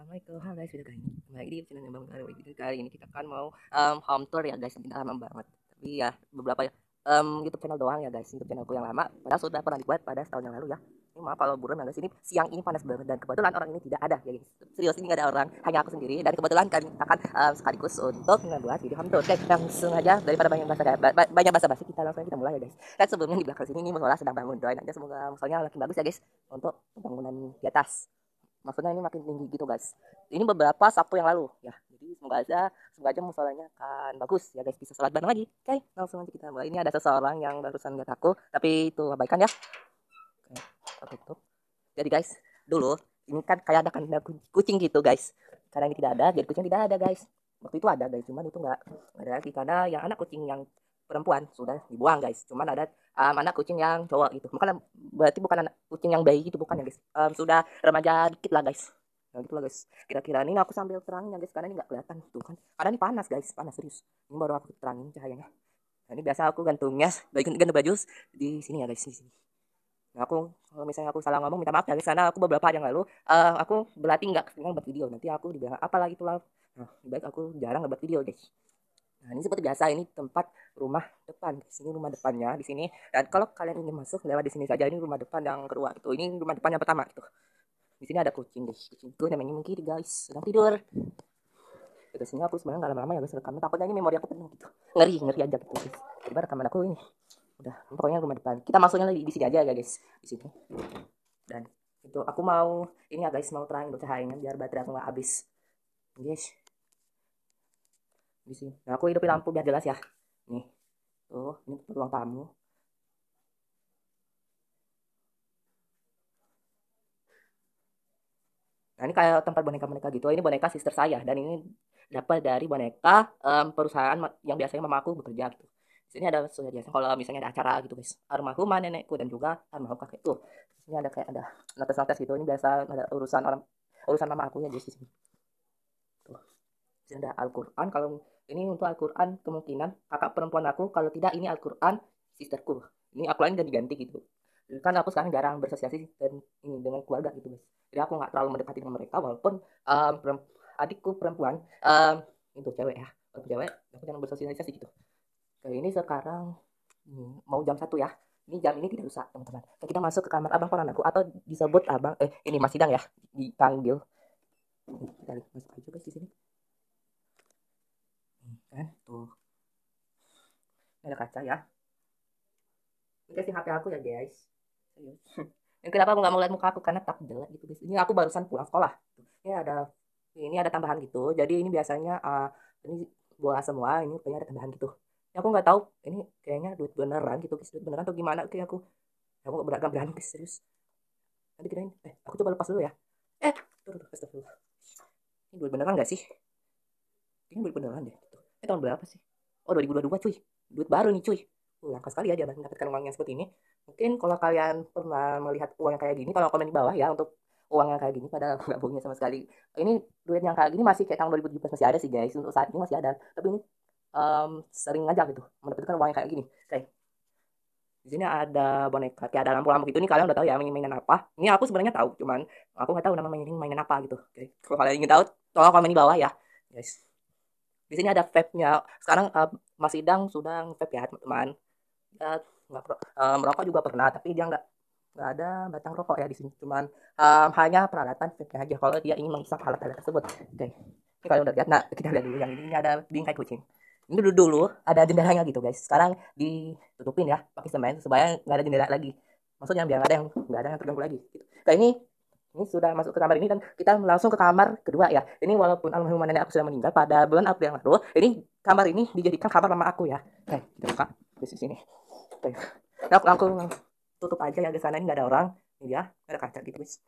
Assalamualaikum, halo guys, sudah kali kembali di channel Bang Karu. Kali ini kita akan mau um, home tour ya guys, kita lama banget. Tapi ya beberapa ya um, YouTube channel doang ya guys, YouTube channelku yang lama. Padahal sudah pernah dibuat pada setahun yang lalu ya. Ini maaf kalau buram ya guys, ini siang ini panas banget dan kebetulan orang ini tidak ada ya guys. Serius ini gak ada orang, hanya aku sendiri dan kebetulan kami akan um, sekaligus untuk membuat video home tour. Oke, langsung aja daripada banyak bahasa ba banyak bahasa basi kita langsung kita mulai ya guys. Dan sebelumnya di belakang sini ini musola sedang bangun doain aja semoga musolanya makin bagus ya guys untuk pembangunan di atas maksudnya ini makin tinggi gitu guys ini beberapa sabtu yang lalu ya jadi semoga aja semoga aja musolanya akan bagus ya guys bisa sholat bareng lagi oke okay, langsung aja kita mulai ini ada seseorang yang barusan lihat aku tapi itu abaikan ya oke tutup jadi guys dulu ini kan kayak ada kandang kucing gitu guys karena ini tidak ada jadi kucing tidak ada guys waktu itu ada guys cuman itu nggak ada lagi karena yang anak kucing yang perempuan sudah dibuang guys cuman ada um, anak kucing yang cowok gitu bukan berarti bukan anak kucing yang bayi gitu bukan ya guys um, sudah remaja dikit lah guys nah gitu lah guys kira-kira ini aku sambil terangin ya guys karena ini nggak kelihatan tuh kan karena ini panas guys panas serius ini baru aku terangin cahayanya nah, ini biasa aku gantungnya gantung baju di sini ya guys di sini Nah, aku kalau misalnya aku salah ngomong minta maaf ya guys. karena aku beberapa hari yang lalu uh, aku berlatih nggak sering buat video nanti aku dibilang apalah lah nah, baik aku jarang ngebuat video guys Nah, ini seperti biasa ini tempat rumah depan. Di sini rumah depannya, di sini. Dan kalau kalian ingin masuk lewat di sini saja ini rumah depan yang kedua itu. Ini rumah depan yang pertama itu. Di sini ada kucing guys. Kucing itu namanya mungkin guys sedang tidur. Ke sini aku sebenarnya nggak lama-lama ya guys rekamnya. Takutnya ini memori aku penuh gitu. Ngeri, ngeri aja gitu Coba rekaman aku ini. Udah, ini pokoknya rumah depan. Kita masuknya lagi di sini aja ya guys. Di sini. Dan itu aku mau ini ya guys mau terangin cahayanya biar baterai aku gak habis. Guys, di sini nah, aku hidupin lampu biar jelas ya nih tuh ini ruang tamu Nah, ini kayak tempat boneka-boneka gitu. Oh, ini boneka sister saya dan ini dapat dari boneka um, perusahaan yang biasanya mama aku bekerja gitu. Di sini ada sudah biasa kalau misalnya ada acara gitu guys. Almarhumah nenekku dan juga almarhum kakekku. Di sini ada kayak ada notes-notes gitu. Ini biasa ada urusan orang urusan mama aku ya di sini. Tuh. Di sini ada Al-Qur'an kalau ini untuk Al-Quran kemungkinan kakak perempuan aku kalau tidak ini Al-Quran sisterku ini aku lain jadi ganti gitu kan aku sekarang jarang bersosialisasi dan ini dengan keluarga gitu guys jadi aku nggak terlalu mendekati dengan mereka walaupun um, peremp adikku perempuan um, itu cewek ya untuk cewek aku jarang bersosialisasi gitu kayak ini sekarang hmm, mau jam satu ya ini jam ini tidak rusak teman-teman kita masuk ke kamar abang koran aku atau disebut abang eh ini masih sidang ya dipanggil kita masuk aja guys di sini eh tuh ini ada kaca ya ini sih HP aku ya guys serius ini kenapa aku nggak mau lihat muka aku karena tak jelek gitu guys ini aku barusan pulang sekolah ini ada ini ada tambahan gitu jadi ini biasanya uh, ini buah semua ini kayaknya ada tambahan gitu ya aku nggak tahu ini kayaknya duit beneran gitu guys duit beneran atau gimana kayak aku ya, aku nggak beragam berani guys serius nanti kita ini, eh aku coba lepas dulu ya eh turun turun astagfirullah ini duit beneran gak sih ini duit beneran deh gitu tahun berapa sih? Oh 2022 cuy, duit baru nih cuy. Langka sekali ya dia mendapatkan uang yang seperti ini. Mungkin kalau kalian pernah melihat uang yang kayak gini, kalau komen di bawah ya untuk uang yang kayak gini padahal nggak punya sama sekali. Ini duit yang kayak gini masih kayak tahun 2017 masih ada sih guys, untuk saat ini masih ada. Tapi ini um, sering ngajak gitu mendapatkan uang yang kayak gini. Okay. di sini ada boneka kayak ada lampu-lampu gitu ini kalian udah tahu ya main mainan apa ini aku sebenarnya tahu cuman aku nggak tahu nama mainan mainan apa gitu oke kalau kalian ingin tahu tolong komen di bawah ya guys di sini ada vape-nya sekarang uh, Mas Idang sudah vape ya teman-teman uh, nggak uh, merokok juga pernah tapi dia nggak ada batang rokok ya di sini cuman um, hanya peralatan vape aja kalau dia ingin menghisap alat-alat tersebut oke okay. ini kalian udah lihat nah kita lihat dulu yang ini, ini ada bingkai kucing ini dulu dulu ada jendelanya gitu guys sekarang ditutupin ya pakai semen supaya nggak ada jendela lagi maksudnya biar nggak ada yang nggak ada yang terganggu lagi gitu. kayak ini ini sudah masuk ke kamar ini dan kita langsung ke kamar kedua ya. Ini walaupun almarhumah nenek aku sudah meninggal pada bulan April yang lalu, ini kamar ini dijadikan kamar lama aku ya. Oke, kita buka di sini. Oke. Nah, aku langsung tutup aja ya di sana ini nggak ada orang. Ini ya, ada kaca gitu guys.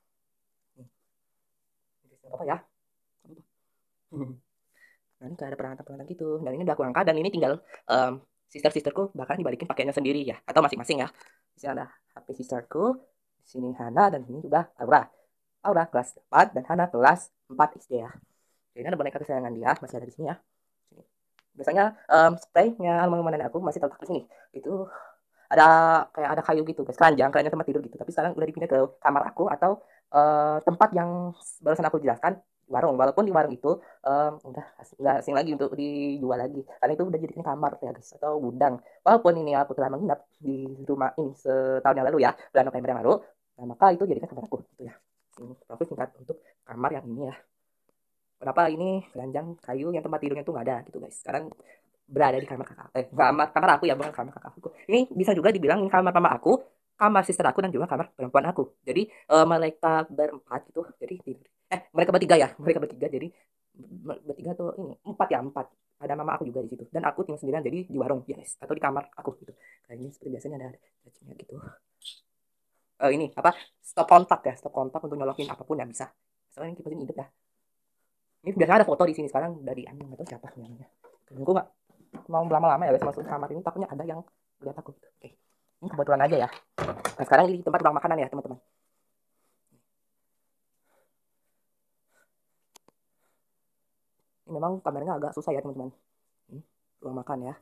apa ya? Nah, ini ada perangkat-perangkat gitu. Dan ini udah aku angkat dan ini tinggal um, sister-sisterku bahkan dibalikin pakaiannya sendiri ya atau masing-masing ya. Di sini ada HP sisterku, di sini Hana dan ini juga Aura. Aura kelas 4 dan Hana kelas 4 SD ya. Jadi ini ada boneka kesayangan dia, masih ada di sini ya. Biasanya um, spraynya almarhumah nenek aku masih terletak di sini. Itu ada kayak ada kayu gitu guys keranjang keranjang tempat tidur gitu tapi sekarang udah dipindah ke kamar aku atau uh, tempat yang barusan aku jelaskan warung walaupun di warung itu um, udah nggak asing lagi untuk dijual lagi karena itu udah jadi kamar ya guys atau gudang walaupun ini aku telah menginap di rumah ini setahun yang lalu ya bulan November yang lalu nah maka itu jadikan kamar aku gitu ya ini profil singkat untuk kamar yang ini ya kenapa ini ranjang kayu yang tempat tidurnya tuh nggak ada gitu guys sekarang berada di kamar kakak eh kamar kamar aku ya bukan kamar kakak aku ini bisa juga dibilang ini kamar mama aku kamar sister aku dan juga kamar perempuan aku jadi uh, mereka berempat gitu jadi tidur eh mereka bertiga ya mereka bertiga jadi bertiga tuh ini empat ya empat ada mama aku juga di situ dan aku tinggal sendirian jadi di warung ya guys atau di kamar aku gitu kayak kayaknya seperti biasanya ada cacingnya gitu uh, ini apa stop kontak ya stop kontak untuk nyolokin apapun nggak bisa soalnya kipasin hidup ya ini biasanya ada foto di sini sekarang dari anjing atau siapa namanya tunggu nggak mau lama-lama ya guys masuk kamar ini takutnya ada yang udah takut oke ini kebetulan aja ya nah sekarang ini tempat ruang makanan ya teman-teman ini memang kameranya agak susah ya teman-teman hmm, ruang makan ya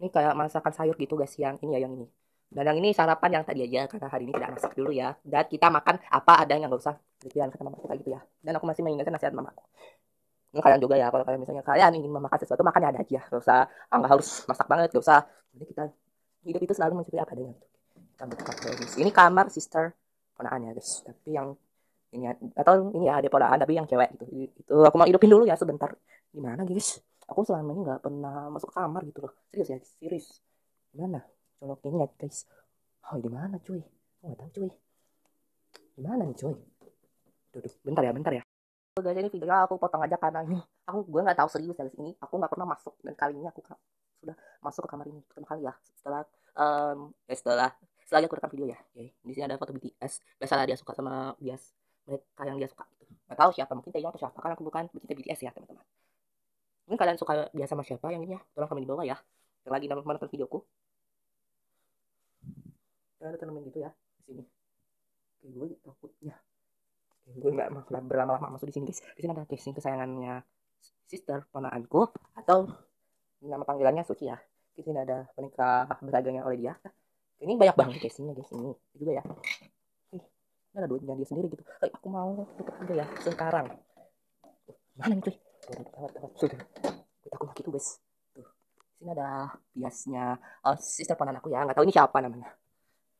ini kayak masakan sayur gitu guys yang ini ya yang ini dan yang ini sarapan yang tadi aja karena hari ini tidak masak dulu ya dan kita makan apa ada yang nggak usah pikiran kata mamaku kayak gitu ya dan aku masih mengingatkan nasihat mamaku ini kalian juga ya kalau kalian misalnya kalian ingin memakan sesuatu makan ada aja Gak usah ah nggak harus masak banget gak usah jadi kita hidup itu selalu mencari apa adanya guys ini kamar sister ponaan ya guys tapi yang ini atau ini ya ada ponaan tapi yang cewek gitu itu aku mau hidupin dulu ya sebentar gimana guys aku selama ini nggak pernah masuk kamar gitu loh serius ya serius gimana mana ya, ingat guys oh di mana cuy aku nggak tahu cuy gimana nih cuy duduk bentar ya bentar ya guys ini video aku potong aja karena ini aku gue nggak tahu serius ya, guys. ini aku nggak pernah masuk dan kali ini aku sudah masuk ke kamar ini pertama kali ya setelah um, ya setelah setelah aku rekam video ya okay. di sini ada foto BTS biasalah dia suka sama bias mereka yang dia suka nggak tahu siapa mungkin Taeyong atau siapa kan aku bukan BTS ya teman-teman Mungkin kalian suka biasa sama siapa yang ini ya. Tolong komen di bawah ya. Yang lagi nonton videoku. Kalian ada temen gitu ya. Di sini. Kayak gue takutnya. Kayak gue gak berlama-lama masuk di sini guys. Di sini ada casing kesayangannya sister ponaanku. Atau nama panggilannya Suci ya. Di sini ada menikah beragamnya oleh dia. Ini banyak banget casingnya guys. Ini juga ya. Ini ada duitnya dia sendiri gitu. aku mau tutup aja ya sekarang. Mana nih cuy? tuh, lagi guys tuh sini ada biasnya uh, sister ponan aku ya nggak tahu ini siapa namanya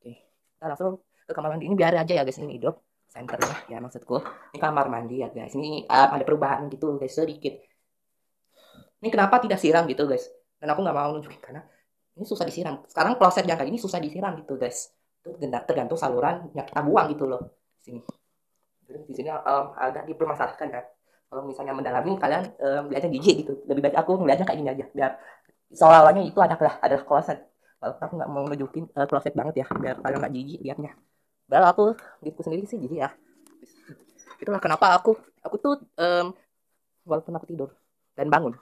oke kita langsung ke kamar mandi ini biar aja ya guys ini hidup centernya ya maksudku ini kamar mandi ya guys ini uh, ada perubahan gitu guys sedikit ini kenapa tidak siram gitu guys dan aku nggak mau nunjukin karena ini susah disiram sekarang kloset yang kayak ini susah disiram gitu guys itu tergantung saluran yang kita buang gitu loh sini di sini um, agak dipermasalahkan kan kalau misalnya mendalami kalian um, belajar gigi gitu lebih baik aku belajar kayak gini aja biar seolah itu ada adalah ada kloset walaupun aku nggak mau nunjukin uh, eh, kloset banget ya biar kalian nggak gigi liatnya padahal aku diriku sendiri sih jadi ya itulah kenapa aku aku tuh um, walaupun aku tidur dan bangun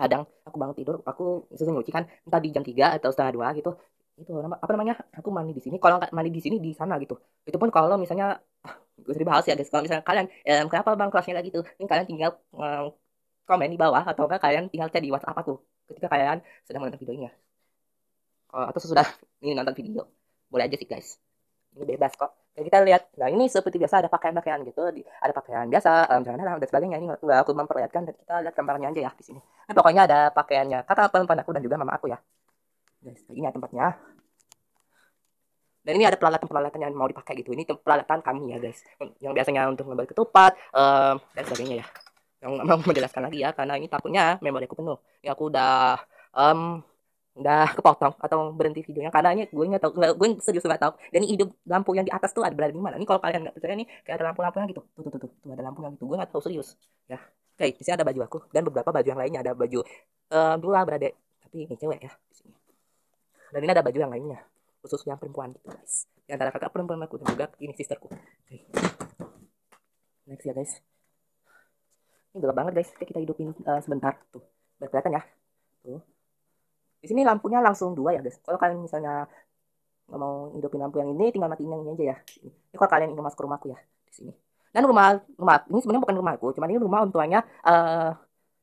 kadang aku bangun tidur aku sesuai nyuci kan entah di jam tiga atau setengah dua gitu itu apa namanya aku mandi di sini kalau nggak mandi di sini di sana gitu itu pun kalau misalnya gue sering bahas ya guys kalau misalnya kalian eh, kenapa bang kelasnya lagi tuh ini kalian tinggal eh, komen di bawah atau enggak kalian tinggal chat di WhatsApp aku ketika kalian sedang menonton videonya atau sesudah ini nonton video boleh aja sih guys ini bebas kok dan kita lihat nah ini seperti biasa ada pakaian-pakaian gitu di, ada pakaian biasa um, jangan ada dan sebagainya ini nggak aku memperlihatkan dan kita lihat gambarnya aja ya di sini nah, pokoknya ada pakaiannya kata perempuan aku dan juga mama aku ya guys ini ya tempatnya dan ini ada peralatan-peralatan yang mau dipakai gitu ini peralatan kami ya guys yang biasanya untuk ngebalik ketupat uh, dan sebagainya ya yang mau menjelaskan lagi ya karena ini takutnya memori aku penuh ya aku udah um, udah kepotong atau berhenti videonya karena ini gue nggak tahu gue serius nggak tahu dan ini hidup lampu yang di atas tuh ada berada di mana ini kalau kalian nggak percaya nih kayak ada lampu lampu yang gitu tuh tuh tuh tuh, tuh ada yang gitu gue nggak tahu serius ya oke okay, di sini ada baju aku dan beberapa baju yang lainnya ada baju um, dua berada tapi ini cewek ya dan ini ada baju yang lainnya khusus yang perempuan gitu guys di antara kakak perempuan aku dan juga ini sisterku okay. next ya guys ini gelap banget guys kita hidupin uh, sebentar tuh biar kelihatan ya tuh di sini lampunya langsung dua ya guys kalau kalian misalnya nggak mau hidupin lampu yang ini tinggal matiin yang ini aja ya ini kalau kalian ingin masuk ke rumahku ya di sini dan rumah rumah ini sebenarnya bukan rumahku cuman ini rumah orang tuanya uh,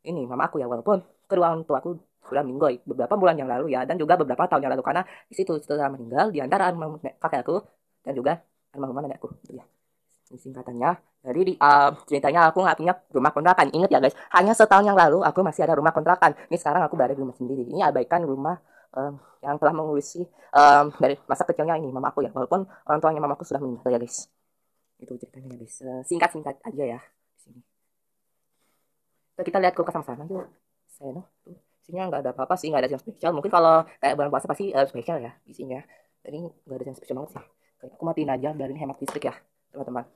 ini mama aku ya walaupun kedua orang aku sudah minggu beberapa bulan yang lalu ya dan juga beberapa tahun yang lalu karena di situ setelah meninggal di antara kakekku aku dan juga almarhum nenek aku gitu ya singkatannya jadi di, uh, ceritanya aku nggak punya rumah kontrakan inget ya guys hanya setahun yang lalu aku masih ada rumah kontrakan ini sekarang aku berada di rumah sendiri ini abaikan rumah um, yang telah mengurusi um, dari masa kecilnya ini mama aku ya walaupun orang tuanya mama aku sudah meninggal ya guys itu ceritanya ya guys uh, eh, singkat singkat aja ya sini kita lihat kulkas sama-sama yuk saya tuh isinya nggak ada apa-apa sih nggak ada yang spesial mungkin kalau kayak bulan puasa pasti uh, spesial ya isinya jadi nggak ada yang spesial banget sih kayak aku matiin aja biarin hemat listrik ya teman-teman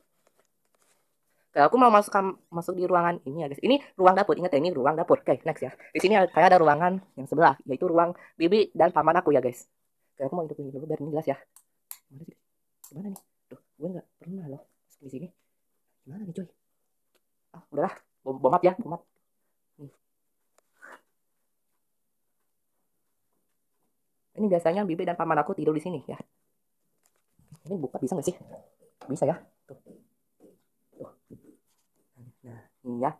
kayak aku mau masuk masuk di ruangan ini ya guys. Ini ruang dapur. Ingat ya, ini ruang dapur. Oke, next ya. Di sini kayak ada ruangan yang sebelah, yaitu ruang bibi dan paman aku ya guys. kayak aku mau hidupin dulu biar ini jelas ya. gimana sih? Gimana nih? tuh gue nggak pernah loh di sini. Gimana nih coy? Ah, udahlah, bom bomat ya, bomat. Ini biasanya bibi dan paman aku tidur di sini ya. Ini buka bisa nggak sih? Bisa ya. Tuh. Nah, ini ya.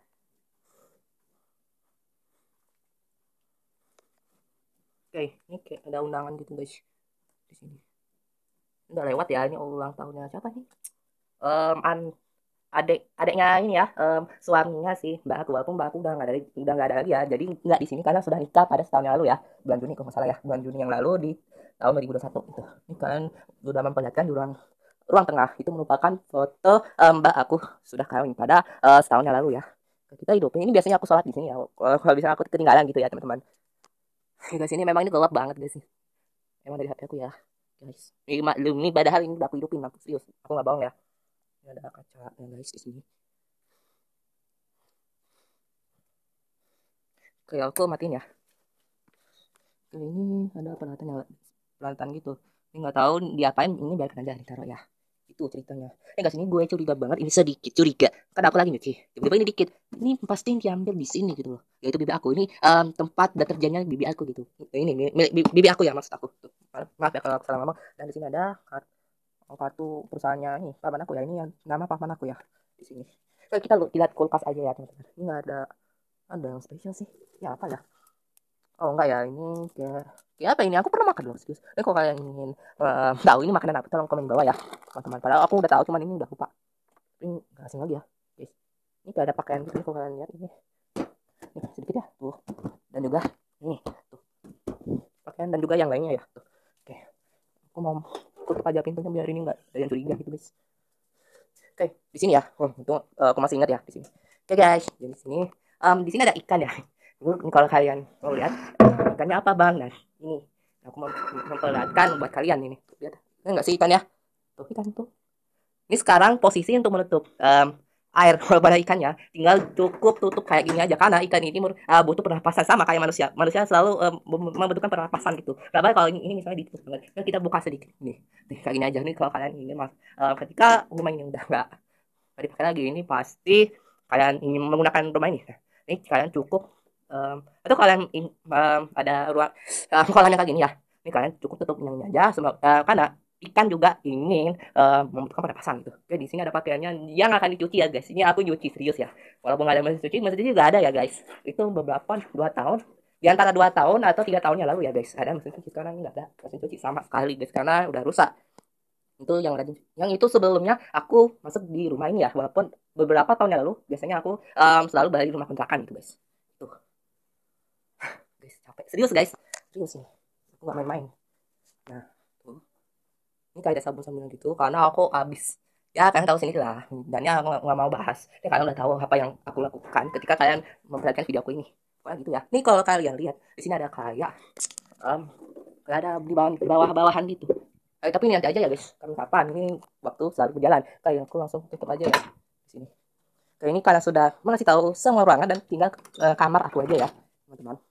Oke, ini kayak ada undangan gitu guys di sini. Udah lewat ya, ini ulang tahunnya siapa nih? Um, an adik adiknya ini ya um, suaminya sih mbak aku walaupun mbak aku udah nggak ada udah nggak ada lagi ya jadi nggak di sini karena sudah nikah pada setahun yang lalu ya bulan Juni kalau salah ya bulan Juni yang lalu di tahun 2021 itu ini kalian sudah memperlihatkan di ruang ruang tengah itu merupakan foto um, mbak aku sudah kawin pada uh, setahun yang lalu ya kita hidupin ini biasanya aku sholat di sini ya kalau bisa aku ketinggalan gitu ya teman-teman di sini memang ini gelap banget guys emang dari hati aku ya guys ini maklum ini padahal ini udah aku hidupin aku serius aku nggak bohong ya ini ada kacanya guys di sini oke aku matiin ya ini ada pelantan yang pelantan gitu ini nggak tahu diapain ini biar biarkan aja ditaruh ya itu ceritanya eh nggak sini gue curiga banget ini sedikit curiga karena aku lagi nyuci tiba-tiba ini dikit ini pasti diambil di sini gitu loh yaitu bibi aku ini um, tempat terjadinya bibi aku gitu ini bibi, bibi aku ya maksud aku maaf, ya kalau aku salah ngomong dan di sini ada tuh perusahaannya nih paman aku ya ini yang nama paman aku ya di sini Oke, eh, kita lihat kulkas aja ya teman-teman ini nggak ada ada yang spesial sih ya apa ya oh enggak ya ini kayak ya apa ini aku pernah makan loh serius eh kalau kalian ingin um, tahu ini makanan apa tolong komen bawah ya teman-teman padahal aku udah tahu cuman ini udah lupa ini nggak asing lagi ya guys ini kayak ada pakaian gitu ya, kok kalian lihat ini ini sedikit ya tuh dan juga ini tuh pakaian dan juga yang lainnya ya tuh oke aku mau tutup aja pintunya biar ini nggak ada yang curiga gitu guys oke okay, di sini ya oh, itu uh, eh, aku masih ingat ya di sini oke okay, guys di sini um, di sini ada ikan ya ini kalau kalian mau lihat ikannya apa bang nah ini aku mau memperlihatkan buat kalian ini lihat ini enggak sih ikan ya tuh ikan tuh ini sekarang posisi untuk menutup um, air kalau pada ikannya tinggal cukup tutup kayak gini aja karena ikan ini uh, butuh pernapasan sama kayak manusia manusia selalu uh, membutuhkan pernapasan gitu berapa kalau ini, ini misalnya ditutup banget nah, kita buka sedikit nih nih kayak gini aja nih kalau kalian ingin mas uh, ketika rumah ini udah nggak dipakai lagi ini pasti kalian ingin menggunakan rumah ini ini kalian cukup um, atau kalian um, ada ruang uh, kolam kayak gini ya ini kalian cukup tutup yang ini aja sebab uh, karena ikan juga ingin uh, membutuhkan pada pasang gitu. Jadi di sini ada pakaiannya yang akan dicuci ya guys. Ini aku nyuci serius ya. Walaupun nggak ada mesin cuci, mesin cuci juga ada ya guys. Itu beberapa dua tahun di antara dua tahun atau tiga tahunnya lalu ya guys ada mesin cuci sekarang nggak ada mesin cuci sama sekali guys karena udah rusak itu yang rajin yang itu sebelumnya aku masuk di rumah ini ya walaupun beberapa tahun yang lalu biasanya aku um, selalu balik di rumah kontrakan gitu guys tuh guys capek serius guys serius nih aku nggak main-main ini kayak sambung-sambungan gitu karena aku abis ya kalian tahu sendiri lah dan ya aku nggak mau bahas ya kalian udah tahu apa yang aku lakukan ketika kalian memperhatikan video aku ini apa gitu ya nih kalau kalian lihat di sini ada kayak um, ada di bawah di bawah bawahan gitu eh, tapi ini nanti aja ya guys kami kapan ini waktu selalu berjalan kayak aku langsung tutup aja ya di sini kayak ini karena sudah mengasih tahu semua ruangan dan tinggal uh, kamar aku aja ya teman-teman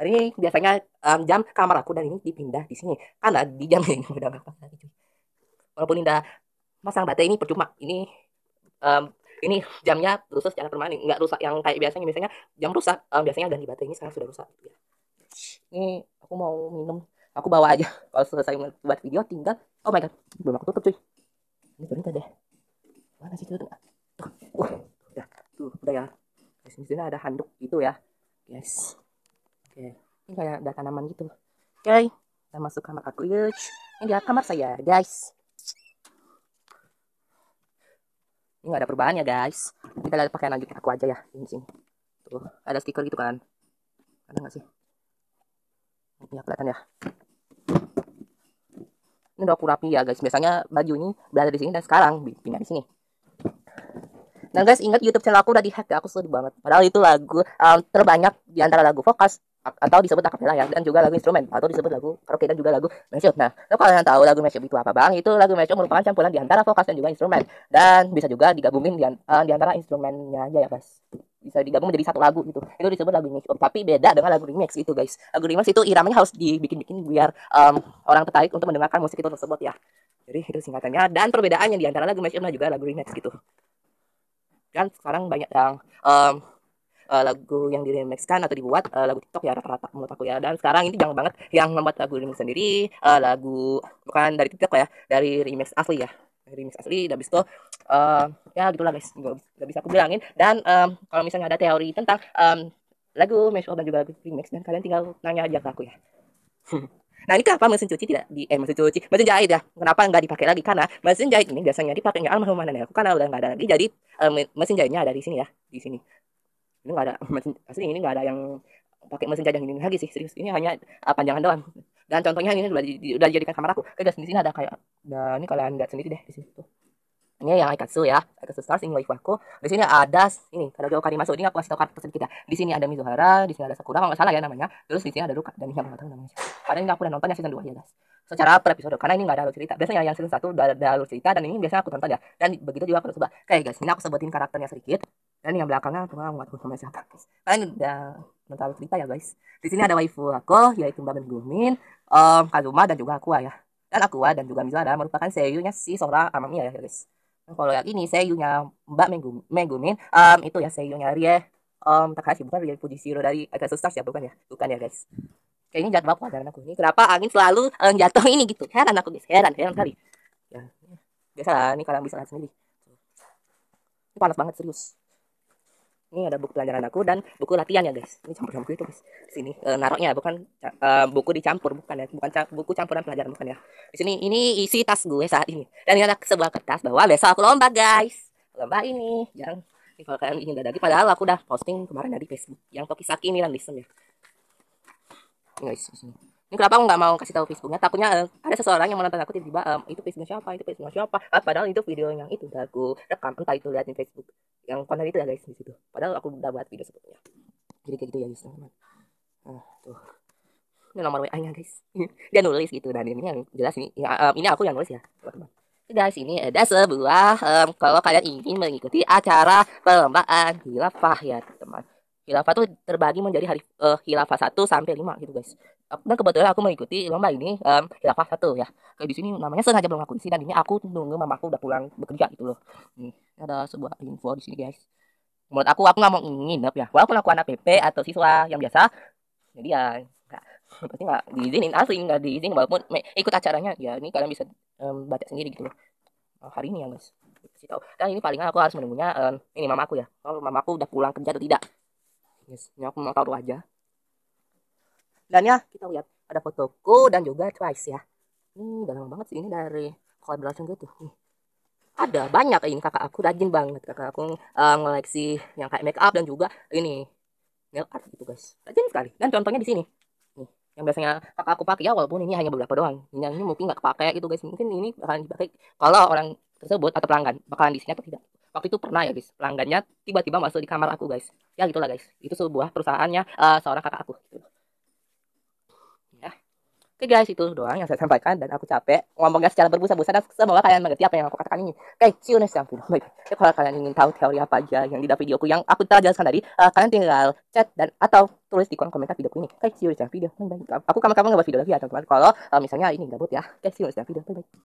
ini biasanya um, jam kamar aku dan ini dipindah di sini karena di jam ini udah nggak pasang itu walaupun indah masang baterai ini percuma ini um, ini jamnya rusak secara permanen nggak rusak yang kayak biasanya biasanya jam rusak um, biasanya ganti baterai ini sekarang sudah rusak iya. ini aku mau minum aku bawa aja kalau selesai buat video tinggal oh my god belum aku tutup cuy ini berhenti deh mana sih tuh uh, udah tuh udah ya di sini ada handuk itu ya guys Iya. Ini kayak ada tanaman gitu. Oke. Kita masuk kamar aku. Yuk. Ini dia kamar saya, guys. Ini nggak ada perubahan ya, guys. Kita lihat pakaian lanjut aku aja ya. Ini sini. Tuh, ada stiker gitu kan. Ada nggak sih? Ini Ya, kelihatan ya. Ini udah aku rapi ya, guys. Biasanya baju ini berada di sini dan sekarang pindah di sini. nah guys, ingat YouTube channel aku udah dihack, ya. aku sedih banget. Padahal itu lagu um, terbanyak di antara lagu Fokus atau disebut akapela ya dan juga lagu instrumen atau disebut lagu karaoke dan juga lagu mashup. Nah, lo kalian tahu lagu mashup itu apa bang? Itu lagu mashup merupakan campuran di antara vokal dan juga instrumen dan bisa juga digabungin di, uh, di antara instrumennya aja ya guys. Bisa digabung menjadi satu lagu gitu. Itu disebut lagu mashup. Tapi beda dengan lagu remix itu guys. Lagu remix itu iramanya harus dibikin-bikin biar um, orang tertarik untuk mendengarkan musik itu tersebut ya. Jadi itu singkatannya dan perbedaannya di antara lagu mashup dan juga lagu remix gitu. Dan sekarang banyak yang um, uh, lagu yang di remixkan atau dibuat uh, lagu TikTok ya rata-rata menurut aku ya dan sekarang ini jarang banget yang membuat lagu remix sendiri uh, lagu bukan dari TikTok ya dari remix asli ya remix asli dan habis itu uh, ya gitulah guys nggak bisa aku bilangin dan um, kalau misalnya ada teori tentang um, lagu mashup dan juga lagu remix dan kalian tinggal nanya aja ke aku ya Nah ini kenapa mesin cuci tidak di eh mesin cuci mesin jahit ya kenapa nggak dipakai lagi karena mesin jahit ini biasanya dipakai nggak almarhum mana aku karena udah nggak ada lagi jadi um, mesin jahitnya ada di sini ya di sini ini nggak ada mesin asli ini nggak ada yang pakai mesin jajang ini lagi sih serius ini hanya uh, panjangan doang dan contohnya ini udah, udah dijadikan kamar aku kayak di sini ada kayak nah ini kalian lihat sendiri deh di sini ini yang Aikatsu ya Aikatsu Stars ini waifu aku di sini ada ini kalau jauh kali masuk ini aku kasih tahu kartu sedikit ya di sini ada Mizuhara di sini ada Sakura kalau nggak salah ya namanya terus di sini ada Ruka dan ini nggak tahu namanya karena ini aku udah nonton ya season 2 ya guys secara per episode karena ini nggak ada alur cerita biasanya yang season 1 udah ada alur cerita dan ini biasanya aku tonton ya dan begitu juga aku coba oke guys ini aku sebutin karakternya sedikit dan yang belakangnya cuma buat sama siapa kalian udah nonton cerita ya guys di sini ada waifu aku yaitu Mbak Ben Gumin um, eh, Kazuma dan juga aku ya dan aku dan juga Mizara merupakan seiyunya si Sora Amami ya guys dan kalau yang ini seiyunya Mbak Megumin um, itu ya seiyunya Rie um, kasih bukan Rie Fujishiro dari agak Stars ya bukan ya bukan ya guys kayak ini jatuh apa jalan aku ini kenapa angin selalu um, jatuh ini gitu heran aku guys heran heran kali ya biasa lah ini kalian bisa lihat sendiri ini panas banget serius ini ada buku pelajaran aku dan buku latihan ya guys ini campur campur itu guys sini e, eh, naroknya bukan e, buku dicampur bukan ya bukan ca buku campuran pelajaran bukan ya di sini ini isi tas gue saat ini dan ini ada sebuah kertas bahwa besok aku lomba guys lomba ini yang kalau kalian ingin lagi padahal aku udah posting kemarin dari Facebook yang Tokisaki Milan Listen ya ini guys sini ini kenapa aku nggak mau kasih tahu Facebooknya takutnya uh, ada seseorang yang menonton aku tiba-tiba um, itu Facebook siapa itu Facebook siapa uh, padahal itu video yang itu udah aku rekam entah itu liatin Facebook yang konten itu ya guys di situ padahal aku udah buat video sebelumnya jadi kayak gitu ya guys teman uh, ah, tuh ini nomor WA nya guys dia nulis gitu dan ini yang jelas ini ya, um, ini aku yang nulis ya teman-teman ini ada sebuah um, kalau kalian ingin mengikuti acara perlombaan Lapah ya teman khilafah tuh terbagi menjadi hari uh, khilafah 1 sampai 5 gitu guys dan kebetulan aku mengikuti lomba ini um, khilafah satu ya kayak di sini namanya sengaja belum aku isi dan ini aku nunggu mamaku udah pulang bekerja gitu loh nih ada sebuah info di sini guys menurut aku aku nggak mau nginep ya walaupun aku anak PP atau siswa yang biasa jadi ya nggak pasti nggak diizinin asli nggak diizinin walaupun ikut acaranya ya ini kalian bisa um, baca sendiri gitu loh oh, hari ini ya guys kasih tahu dan ini palingan aku harus menunggunya um, ini mamaku ya kalau mamaku udah pulang kerja atau tidak Yes, aku mau taruh aja. Dan ya, kita lihat ada fotoku dan juga Twice ya. Ini udah lama banget sih ini dari collaboration gitu. Nih. Ada banyak ini kakak aku rajin banget kakak aku uh, ngoleksi yang kayak make up dan juga ini nail art gitu guys. Rajin sekali. Dan contohnya di sini. Nih, yang biasanya kakak aku pakai ya walaupun ini hanya beberapa doang. Yang ini mungkin nggak kepake gitu guys. Mungkin ini bakalan dipakai kalau orang tersebut atau pelanggan bakalan di sini atau tidak waktu itu pernah ya guys pelanggannya tiba-tiba masuk di kamar aku guys ya gitulah guys itu sebuah perusahaannya uh, seorang kakak aku gitu. ya oke guys itu doang yang saya sampaikan dan aku capek ngomongnya secara berbusa-busa dan semoga kalian mengerti apa yang aku katakan ini oke see you next time video baik kalau kalian ingin tahu teori apa aja yang di dalam videoku yang aku telah jelaskan tadi uh, kalian tinggal chat dan atau tulis di kolom komentar videoku ini oke see you next time video bye bye aku kamu-kamu ngebuat video lagi ya teman-teman kalau uh, misalnya ini nggak gabut ya oke see you next time video bye bye